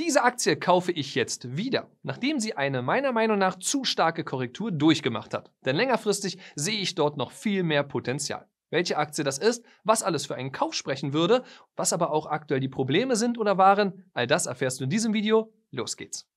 Diese Aktie kaufe ich jetzt wieder, nachdem sie eine meiner Meinung nach zu starke Korrektur durchgemacht hat. Denn längerfristig sehe ich dort noch viel mehr Potenzial. Welche Aktie das ist, was alles für einen Kauf sprechen würde, was aber auch aktuell die Probleme sind oder waren, all das erfährst du in diesem Video. Los geht's!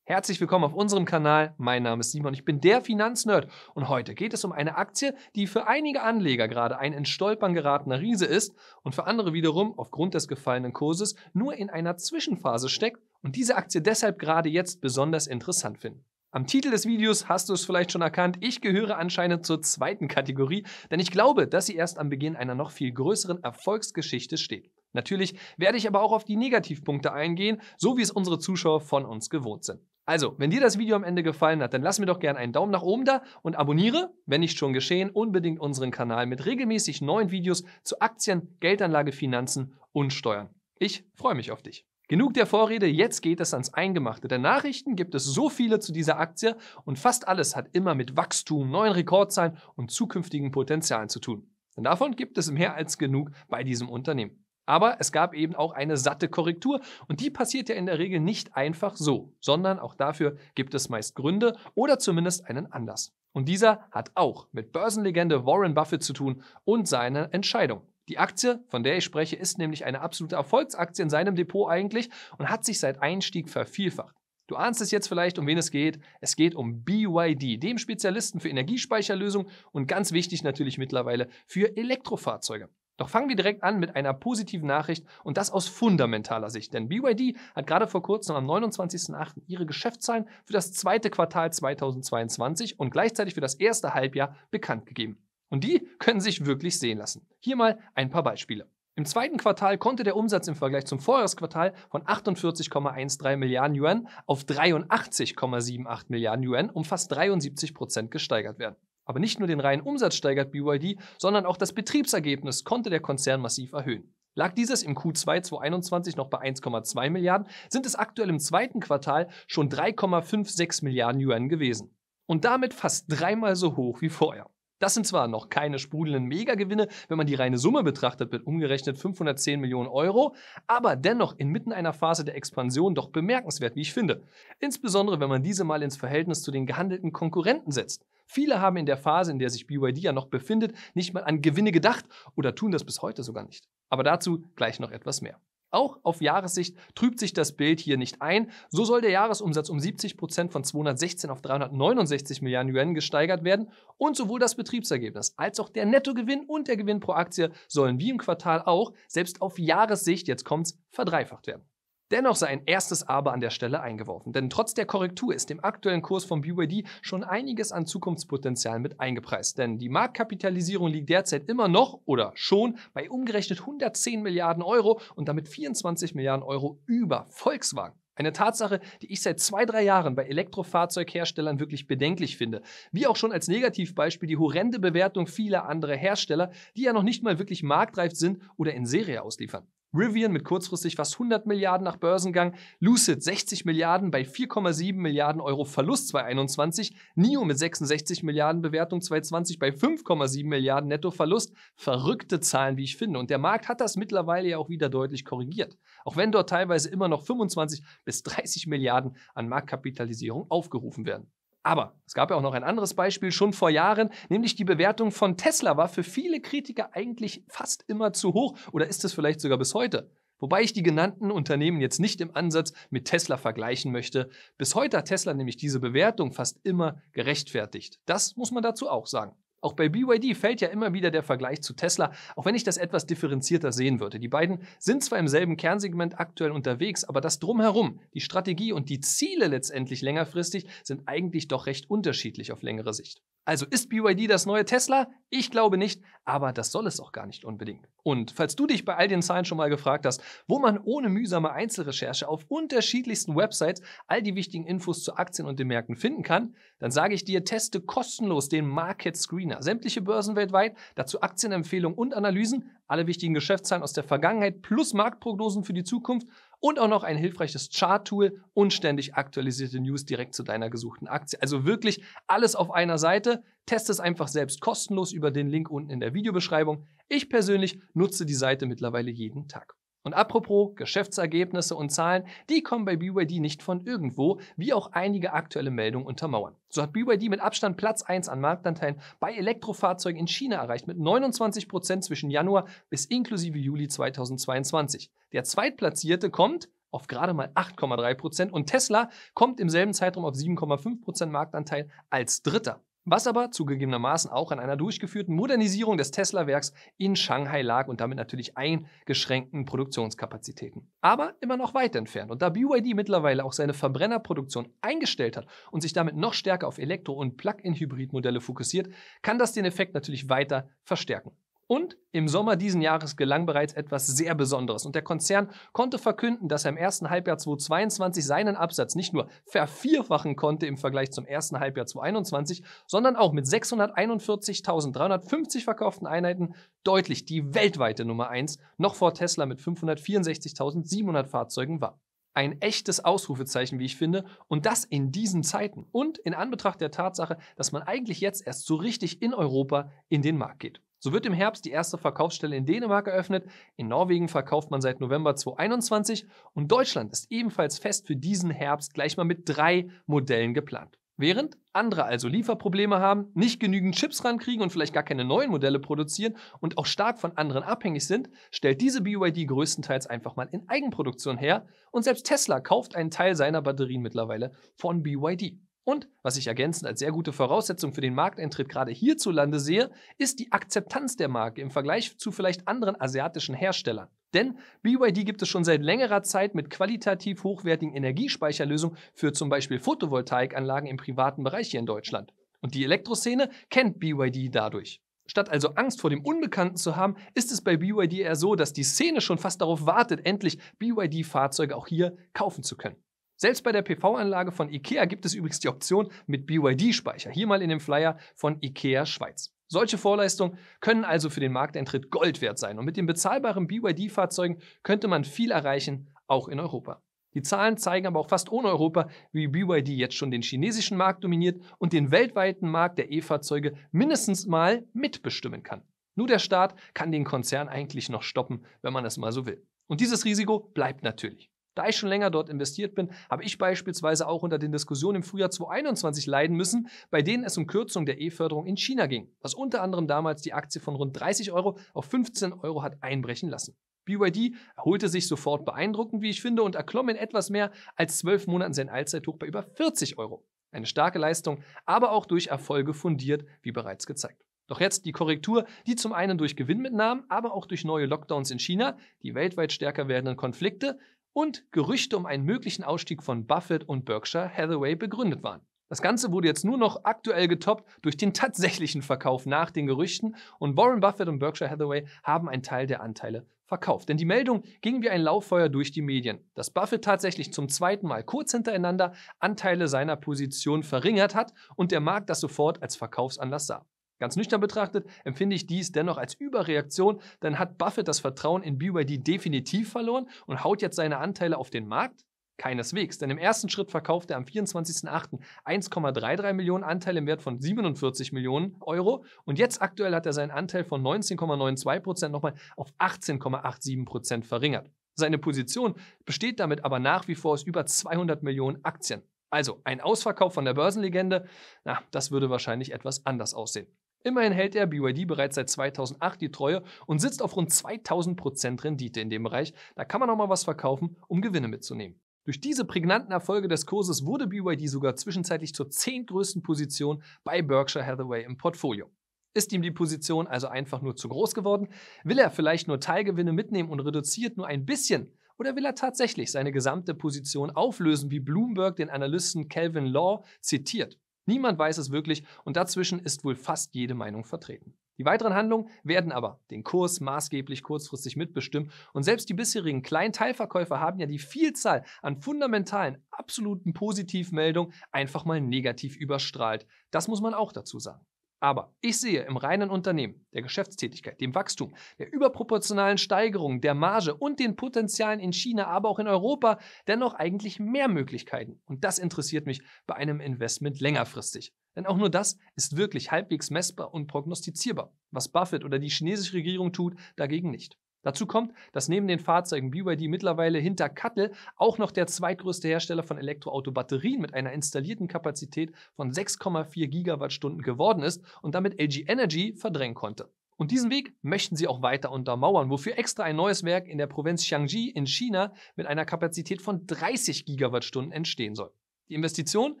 Herzlich willkommen auf unserem Kanal. Mein Name ist Simon, ich bin der Finanznerd und heute geht es um eine Aktie, die für einige Anleger gerade ein in Stolpern geratener Riese ist und für andere wiederum aufgrund des gefallenen Kurses nur in einer Zwischenphase steckt und diese Aktie deshalb gerade jetzt besonders interessant finden. Am Titel des Videos hast du es vielleicht schon erkannt, ich gehöre anscheinend zur zweiten Kategorie, denn ich glaube, dass sie erst am Beginn einer noch viel größeren Erfolgsgeschichte steht. Natürlich werde ich aber auch auf die Negativpunkte eingehen, so wie es unsere Zuschauer von uns gewohnt sind. Also, wenn dir das Video am Ende gefallen hat, dann lass mir doch gerne einen Daumen nach oben da und abonniere, wenn nicht schon geschehen, unbedingt unseren Kanal mit regelmäßig neuen Videos zu Aktien, Geldanlage, Finanzen und Steuern. Ich freue mich auf dich. Genug der Vorrede, jetzt geht es ans Eingemachte. Denn Nachrichten gibt es so viele zu dieser Aktie und fast alles hat immer mit Wachstum, neuen Rekordzahlen und zukünftigen Potenzialen zu tun. Denn davon gibt es mehr als genug bei diesem Unternehmen. Aber es gab eben auch eine satte Korrektur und die passiert ja in der Regel nicht einfach so, sondern auch dafür gibt es meist Gründe oder zumindest einen Anlass. Und dieser hat auch mit Börsenlegende Warren Buffett zu tun und seiner Entscheidung. Die Aktie, von der ich spreche, ist nämlich eine absolute Erfolgsaktie in seinem Depot eigentlich und hat sich seit Einstieg vervielfacht. Du ahnst es jetzt vielleicht, um wen es geht. Es geht um BYD, dem Spezialisten für Energiespeicherlösung und ganz wichtig natürlich mittlerweile für Elektrofahrzeuge. Doch fangen wir direkt an mit einer positiven Nachricht und das aus fundamentaler Sicht. Denn BYD hat gerade vor kurzem am 29.08. ihre Geschäftszahlen für das zweite Quartal 2022 und gleichzeitig für das erste Halbjahr bekannt gegeben. Und die können sich wirklich sehen lassen. Hier mal ein paar Beispiele. Im zweiten Quartal konnte der Umsatz im Vergleich zum Vorjahresquartal von 48,13 Milliarden Yuan auf 83,78 Milliarden Yuan um fast 73 Prozent gesteigert werden. Aber nicht nur den reinen Umsatz steigert BYD, sondern auch das Betriebsergebnis konnte der Konzern massiv erhöhen. Lag dieses im Q2 2021 noch bei 1,2 Milliarden, sind es aktuell im zweiten Quartal schon 3,56 Milliarden Yuan gewesen. Und damit fast dreimal so hoch wie vorher. Das sind zwar noch keine sprudelnden Megagewinne, wenn man die reine Summe betrachtet, wird umgerechnet 510 Millionen Euro, aber dennoch inmitten einer Phase der Expansion doch bemerkenswert, wie ich finde. Insbesondere, wenn man diese mal ins Verhältnis zu den gehandelten Konkurrenten setzt. Viele haben in der Phase, in der sich BYD ja noch befindet, nicht mal an Gewinne gedacht oder tun das bis heute sogar nicht. Aber dazu gleich noch etwas mehr. Auch auf Jahressicht trübt sich das Bild hier nicht ein. So soll der Jahresumsatz um 70 Prozent von 216 auf 369 Milliarden Yuan gesteigert werden und sowohl das Betriebsergebnis als auch der Nettogewinn und der Gewinn pro Aktie sollen wie im Quartal auch selbst auf Jahressicht, jetzt kommt's, verdreifacht werden. Dennoch sei ein erstes Aber an der Stelle eingeworfen, denn trotz der Korrektur ist dem aktuellen Kurs von BYD schon einiges an Zukunftspotenzial mit eingepreist, denn die Marktkapitalisierung liegt derzeit immer noch oder schon bei umgerechnet 110 Milliarden Euro und damit 24 Milliarden Euro über Volkswagen. Eine Tatsache, die ich seit zwei, drei Jahren bei Elektrofahrzeugherstellern wirklich bedenklich finde. Wie auch schon als Negativbeispiel die horrende Bewertung vieler anderer Hersteller, die ja noch nicht mal wirklich marktreif sind oder in Serie ausliefern. Rivian mit kurzfristig fast 100 Milliarden nach Börsengang, Lucid 60 Milliarden bei 4,7 Milliarden Euro Verlust 2021, NIO mit 66 Milliarden Bewertung 2020 bei 5,7 Milliarden Nettoverlust. Verrückte Zahlen, wie ich finde. Und der Markt hat das mittlerweile ja auch wieder deutlich korrigiert. Auch wenn dort teilweise immer noch 25 bis 30 Milliarden an Marktkapitalisierung aufgerufen werden. Aber es gab ja auch noch ein anderes Beispiel schon vor Jahren, nämlich die Bewertung von Tesla war für viele Kritiker eigentlich fast immer zu hoch oder ist es vielleicht sogar bis heute. Wobei ich die genannten Unternehmen jetzt nicht im Ansatz mit Tesla vergleichen möchte. Bis heute hat Tesla nämlich diese Bewertung fast immer gerechtfertigt. Das muss man dazu auch sagen. Auch bei BYD fällt ja immer wieder der Vergleich zu Tesla, auch wenn ich das etwas differenzierter sehen würde. Die beiden sind zwar im selben Kernsegment aktuell unterwegs, aber das drumherum, die Strategie und die Ziele letztendlich längerfristig sind eigentlich doch recht unterschiedlich auf längere Sicht. Also ist BYD das neue Tesla? Ich glaube nicht, aber das soll es auch gar nicht unbedingt. Und falls du dich bei all den Zahlen schon mal gefragt hast, wo man ohne mühsame Einzelrecherche auf unterschiedlichsten Websites all die wichtigen Infos zu Aktien und den Märkten finden kann, dann sage ich dir, teste kostenlos den Market Screener. Sämtliche Börsen weltweit, dazu Aktienempfehlungen und Analysen, alle wichtigen Geschäftszahlen aus der Vergangenheit plus Marktprognosen für die Zukunft und auch noch ein hilfreiches Chart-Tool und ständig aktualisierte News direkt zu deiner gesuchten Aktie. Also wirklich alles auf einer Seite. Test es einfach selbst kostenlos über den Link unten in der Videobeschreibung. Ich persönlich nutze die Seite mittlerweile jeden Tag. Und apropos Geschäftsergebnisse und Zahlen, die kommen bei BYD nicht von irgendwo, wie auch einige aktuelle Meldungen untermauern. So hat BYD mit Abstand Platz 1 an Marktanteilen bei Elektrofahrzeugen in China erreicht mit 29% zwischen Januar bis inklusive Juli 2022. Der Zweitplatzierte kommt auf gerade mal 8,3% und Tesla kommt im selben Zeitraum auf 7,5% Marktanteil als Dritter was aber zugegebenermaßen auch an einer durchgeführten Modernisierung des Tesla-Werks in Shanghai lag und damit natürlich eingeschränkten Produktionskapazitäten. Aber immer noch weit entfernt. Und da BYD mittlerweile auch seine Verbrennerproduktion eingestellt hat und sich damit noch stärker auf Elektro- und Plug-in-Hybrid-Modelle fokussiert, kann das den Effekt natürlich weiter verstärken. Und im Sommer diesen Jahres gelang bereits etwas sehr Besonderes und der Konzern konnte verkünden, dass er im ersten Halbjahr 2022 seinen Absatz nicht nur vervierfachen konnte im Vergleich zum ersten Halbjahr 2021, sondern auch mit 641.350 verkauften Einheiten deutlich die weltweite Nummer 1 noch vor Tesla mit 564.700 Fahrzeugen war. Ein echtes Ausrufezeichen, wie ich finde, und das in diesen Zeiten und in Anbetracht der Tatsache, dass man eigentlich jetzt erst so richtig in Europa in den Markt geht. So wird im Herbst die erste Verkaufsstelle in Dänemark eröffnet, in Norwegen verkauft man seit November 2021 und Deutschland ist ebenfalls fest für diesen Herbst gleich mal mit drei Modellen geplant. Während andere also Lieferprobleme haben, nicht genügend Chips rankriegen und vielleicht gar keine neuen Modelle produzieren und auch stark von anderen abhängig sind, stellt diese BYD größtenteils einfach mal in Eigenproduktion her und selbst Tesla kauft einen Teil seiner Batterien mittlerweile von BYD. Und was ich ergänzend als sehr gute Voraussetzung für den Markteintritt gerade hierzulande sehe, ist die Akzeptanz der Marke im Vergleich zu vielleicht anderen asiatischen Herstellern. Denn BYD gibt es schon seit längerer Zeit mit qualitativ hochwertigen Energiespeicherlösungen für zum Beispiel Photovoltaikanlagen im privaten Bereich hier in Deutschland. Und die Elektroszene kennt BYD dadurch. Statt also Angst vor dem Unbekannten zu haben, ist es bei BYD eher so, dass die Szene schon fast darauf wartet, endlich BYD-Fahrzeuge auch hier kaufen zu können. Selbst bei der PV-Anlage von IKEA gibt es übrigens die Option mit BYD-Speicher. Hier mal in dem Flyer von IKEA Schweiz. Solche Vorleistungen können also für den Markteintritt Gold wert sein und mit den bezahlbaren BYD-Fahrzeugen könnte man viel erreichen, auch in Europa. Die Zahlen zeigen aber auch fast ohne Europa, wie BYD jetzt schon den chinesischen Markt dominiert und den weltweiten Markt der E-Fahrzeuge mindestens mal mitbestimmen kann. Nur der Staat kann den Konzern eigentlich noch stoppen, wenn man es mal so will. Und dieses Risiko bleibt natürlich. Da ich schon länger dort investiert bin, habe ich beispielsweise auch unter den Diskussionen im Frühjahr 2021 leiden müssen, bei denen es um Kürzung der E-Förderung in China ging, was unter anderem damals die Aktie von rund 30 Euro auf 15 Euro hat einbrechen lassen. BYD erholte sich sofort beeindruckend, wie ich finde, und erklomm in etwas mehr als zwölf Monaten sein Allzeithoch bei über 40 Euro. Eine starke Leistung, aber auch durch Erfolge fundiert, wie bereits gezeigt. Doch jetzt die Korrektur, die zum einen durch Gewinnmitnahmen, aber auch durch neue Lockdowns in China, die weltweit stärker werdenden Konflikte, und Gerüchte um einen möglichen Ausstieg von Buffett und Berkshire Hathaway begründet waren. Das Ganze wurde jetzt nur noch aktuell getoppt durch den tatsächlichen Verkauf nach den Gerüchten und Warren Buffett und Berkshire Hathaway haben einen Teil der Anteile verkauft. Denn die Meldung ging wie ein Lauffeuer durch die Medien, dass Buffett tatsächlich zum zweiten Mal kurz hintereinander Anteile seiner Position verringert hat und der Markt das sofort als Verkaufsanlass sah. Ganz nüchtern betrachtet empfinde ich dies dennoch als Überreaktion, denn hat Buffett das Vertrauen in BYD definitiv verloren und haut jetzt seine Anteile auf den Markt? Keineswegs, denn im ersten Schritt verkaufte er am 24.08. 1,33 Millionen Anteile im Wert von 47 Millionen Euro und jetzt aktuell hat er seinen Anteil von 19,92 Prozent nochmal auf 18,87 Prozent verringert. Seine Position besteht damit aber nach wie vor aus über 200 Millionen Aktien. Also ein Ausverkauf von der Börsenlegende, na, das würde wahrscheinlich etwas anders aussehen. Immerhin hält er BYD bereits seit 2008 die Treue und sitzt auf rund 2000% Rendite in dem Bereich. Da kann man auch mal was verkaufen, um Gewinne mitzunehmen. Durch diese prägnanten Erfolge des Kurses wurde BYD sogar zwischenzeitlich zur zehntgrößten Position bei Berkshire Hathaway im Portfolio. Ist ihm die Position also einfach nur zu groß geworden? Will er vielleicht nur Teilgewinne mitnehmen und reduziert nur ein bisschen? Oder will er tatsächlich seine gesamte Position auflösen, wie Bloomberg den Analysten Calvin Law zitiert? Niemand weiß es wirklich und dazwischen ist wohl fast jede Meinung vertreten. Die weiteren Handlungen werden aber den Kurs maßgeblich kurzfristig mitbestimmen und selbst die bisherigen kleinen Teilverkäufer haben ja die Vielzahl an fundamentalen, absoluten Positivmeldungen einfach mal negativ überstrahlt. Das muss man auch dazu sagen. Aber ich sehe im reinen Unternehmen, der Geschäftstätigkeit, dem Wachstum, der überproportionalen Steigerung der Marge und den Potenzialen in China, aber auch in Europa dennoch eigentlich mehr Möglichkeiten. Und das interessiert mich bei einem Investment längerfristig. Denn auch nur das ist wirklich halbwegs messbar und prognostizierbar. Was Buffett oder die chinesische Regierung tut, dagegen nicht. Dazu kommt, dass neben den Fahrzeugen BYD mittlerweile hinter Kattel auch noch der zweitgrößte Hersteller von Elektroautobatterien mit einer installierten Kapazität von 6,4 Gigawattstunden geworden ist und damit LG Energy verdrängen konnte. Und diesen Weg möchten sie auch weiter untermauern, wofür extra ein neues Werk in der Provinz Shangji in China mit einer Kapazität von 30 Gigawattstunden entstehen soll. Die Investition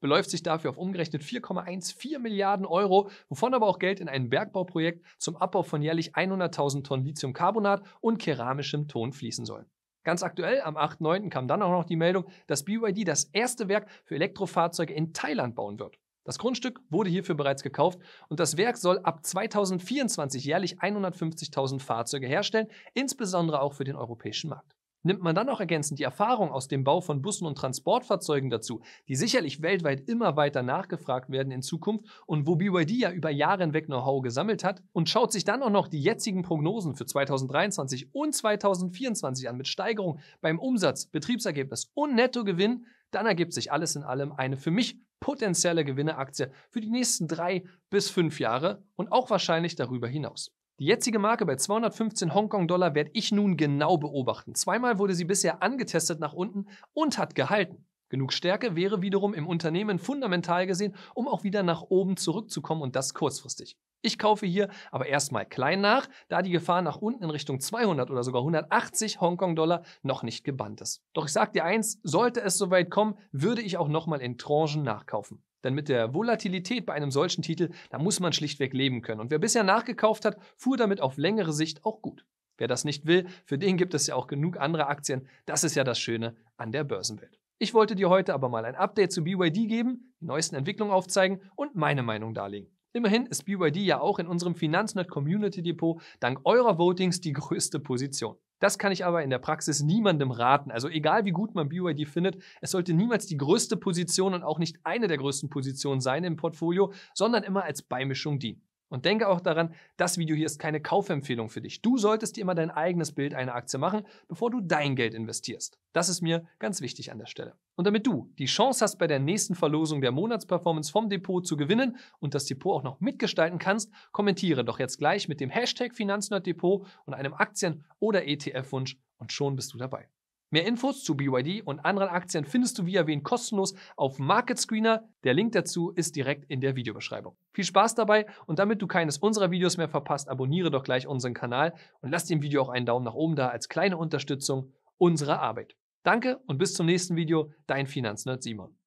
beläuft sich dafür auf umgerechnet 4,14 Milliarden Euro, wovon aber auch Geld in ein Bergbauprojekt zum Abbau von jährlich 100.000 Tonnen Lithiumcarbonat und keramischem Ton fließen soll. Ganz aktuell, am 8.9. kam dann auch noch die Meldung, dass BYD das erste Werk für Elektrofahrzeuge in Thailand bauen wird. Das Grundstück wurde hierfür bereits gekauft und das Werk soll ab 2024 jährlich 150.000 Fahrzeuge herstellen, insbesondere auch für den europäischen Markt. Nimmt man dann auch ergänzend die Erfahrung aus dem Bau von Bussen und Transportfahrzeugen dazu, die sicherlich weltweit immer weiter nachgefragt werden in Zukunft und wo BYD ja über Jahre hinweg Know-how gesammelt hat, und schaut sich dann auch noch die jetzigen Prognosen für 2023 und 2024 an mit Steigerung beim Umsatz, Betriebsergebnis und Nettogewinn, dann ergibt sich alles in allem eine für mich potenzielle Gewinneaktie für die nächsten drei bis fünf Jahre und auch wahrscheinlich darüber hinaus. Die jetzige Marke bei 215 Hongkong-Dollar werde ich nun genau beobachten. Zweimal wurde sie bisher angetestet nach unten und hat gehalten. Genug Stärke wäre wiederum im Unternehmen fundamental gesehen, um auch wieder nach oben zurückzukommen und das kurzfristig. Ich kaufe hier aber erstmal klein nach, da die Gefahr nach unten in Richtung 200 oder sogar 180 Hongkong-Dollar noch nicht gebannt ist. Doch ich sage dir eins, sollte es soweit kommen, würde ich auch nochmal in Tranchen nachkaufen. Denn mit der Volatilität bei einem solchen Titel, da muss man schlichtweg leben können. Und wer bisher nachgekauft hat, fuhr damit auf längere Sicht auch gut. Wer das nicht will, für den gibt es ja auch genug andere Aktien. Das ist ja das Schöne an der Börsenwelt. Ich wollte dir heute aber mal ein Update zu BYD geben, die neuesten Entwicklungen aufzeigen und meine Meinung darlegen. Immerhin ist BYD ja auch in unserem Finanznet Community Depot dank eurer Votings die größte Position. Das kann ich aber in der Praxis niemandem raten. Also egal wie gut man BYD findet, es sollte niemals die größte Position und auch nicht eine der größten Positionen sein im Portfolio, sondern immer als Beimischung dienen. Und denke auch daran, das Video hier ist keine Kaufempfehlung für dich. Du solltest dir immer dein eigenes Bild einer Aktie machen, bevor du dein Geld investierst. Das ist mir ganz wichtig an der Stelle. Und damit du die Chance hast, bei der nächsten Verlosung der Monatsperformance vom Depot zu gewinnen und das Depot auch noch mitgestalten kannst, kommentiere doch jetzt gleich mit dem Hashtag Finanznerddepot und einem Aktien- oder ETF-Wunsch und schon bist du dabei. Mehr Infos zu BYD und anderen Aktien findest du wie erwähnt kostenlos auf Market Screener. Der Link dazu ist direkt in der Videobeschreibung. Viel Spaß dabei und damit du keines unserer Videos mehr verpasst, abonniere doch gleich unseren Kanal und lass dem Video auch einen Daumen nach oben da als kleine Unterstützung unserer Arbeit. Danke und bis zum nächsten Video, dein Finanznerd Simon.